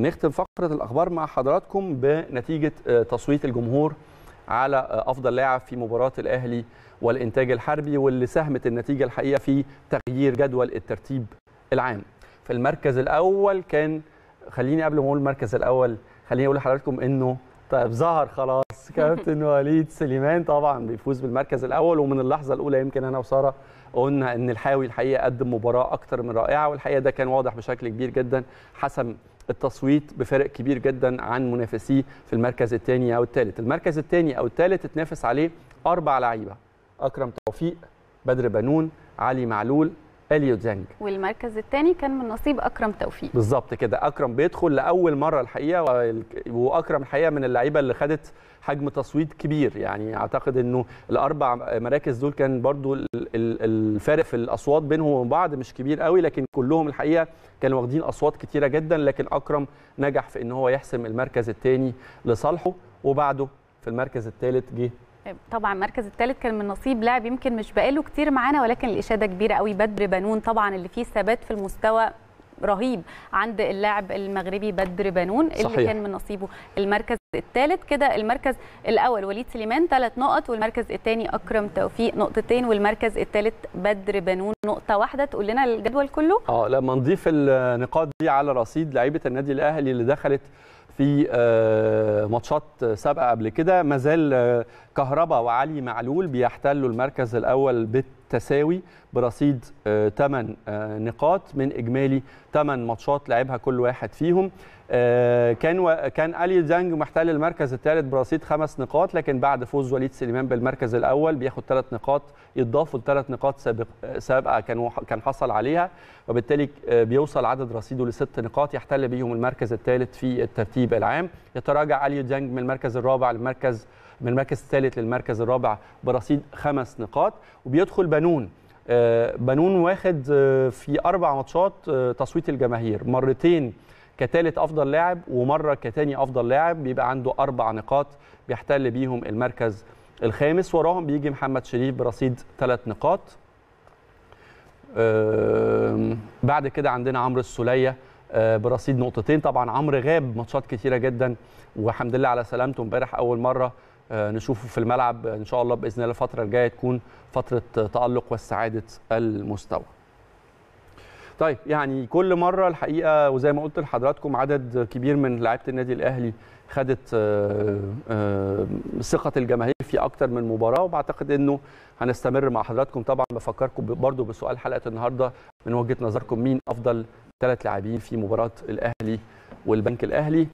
نختم فقره الاخبار مع حضراتكم بنتيجه آه، تصويت الجمهور على آه، افضل لاعب في مباراه الاهلي والانتاج الحربي واللي ساهمت النتيجه الحقيقه في تغيير جدول الترتيب العام في المركز الاول كان خليني قبل ما اقول المركز الاول خليني اقول لحضراتكم انه طيب ظهر خلاص كابتن وليد سليمان طبعا بيفوز بالمركز الاول ومن اللحظه الاولى يمكن انا وساره قلنا ان الحاوي الحقيقه قدم مباراه اكتر من رائعه والحقيقه ده كان واضح بشكل كبير جدا حسم التصويت بفارق كبير جدا عن منافسيه في المركز الثاني او الثالث المركز الثاني او الثالث اتنافس عليه اربع لعيبه اكرم توفيق بدر بنون علي معلول اليو ديانج والمركز الثاني كان من نصيب اكرم توفيق بالظبط كده اكرم بيدخل لاول مره الحقيقه واكرم الحقيقه من اللعيبه اللي خدت حجم تصويت كبير يعني اعتقد انه الاربع مراكز دول كان برضو الفارق في الاصوات بينهم وبين بعض مش كبير قوي لكن كلهم الحقيقه كانوا واخدين اصوات كتيره جدا لكن اكرم نجح في ان هو يحسم المركز الثاني لصالحه وبعده في المركز الثالث جه طبعا المركز الثالث كان من نصيب لاعب يمكن مش بقاله كتير معانا ولكن الاشاده كبيره قوي بدر بنون طبعا اللي فيه ثبات في المستوى رهيب عند اللاعب المغربي بدر بنون اللي صحيح. كان من نصيبه المركز الثالث كده المركز الاول وليد سليمان ثلاث نقط والمركز الثاني اكرم توفيق نقطتين والمركز الثالث بدر بنون نقطه واحده تقول لنا الجدول كله اه لما نضيف النقاط دي على رصيد لعيبه النادي الاهلي اللي دخلت في آه، ماتشات سابقه قبل كده ما زال آه، كهربا وعلي معلول بيحتلوا المركز الاول بالتساوي برصيد 8 آه، نقاط من اجمالي 8 ماتشات لعبها كل واحد فيهم آه، كان و... كان الي ديانج محتل المركز الثالث برصيد خمس نقاط لكن بعد فوز وليد سليمان بالمركز الاول بياخد ثلاث نقاط يتضافوا لثلاث نقاط سابق سابقه كان كان حصل عليها وبالتالي آه، بيوصل عدد رصيده لست نقاط يحتل بيهم المركز الثالث في الترتيب العام يتراجع الي ديانج من المركز الرابع للمركز من المركز الثالث للمركز الرابع برصيد خمس نقاط وبيدخل بنون آه، بنون واخد في اربع ماتشات تصويت الجماهير مرتين كثالث افضل لاعب ومره كتاني افضل لاعب بيبقى عنده اربع نقاط بيحتل بيهم المركز الخامس وراهم بيجي محمد شريف برصيد ثلاث نقاط بعد كده عندنا عمرو السوليه آه، برصيد نقطتين طبعا عمرو غاب ماتشات كتيره جدا والحمد لله على سلامته امبارح اول مره آه، نشوفه في الملعب ان شاء الله باذن الله الفتره الجايه تكون فتره تالق واستعاده المستوى طيب يعني كل مره الحقيقه وزي ما قلت لحضراتكم عدد كبير من لعبة النادي الاهلي خدت آه، آه، ثقه الجماهير في اكتر من مباراه وبعتقد انه هنستمر مع حضراتكم طبعا بفكركم برضو بسؤال حلقه النهارده من وجهه نظركم مين افضل ثلاث لاعبين في مباراه الاهلي والبنك الاهلي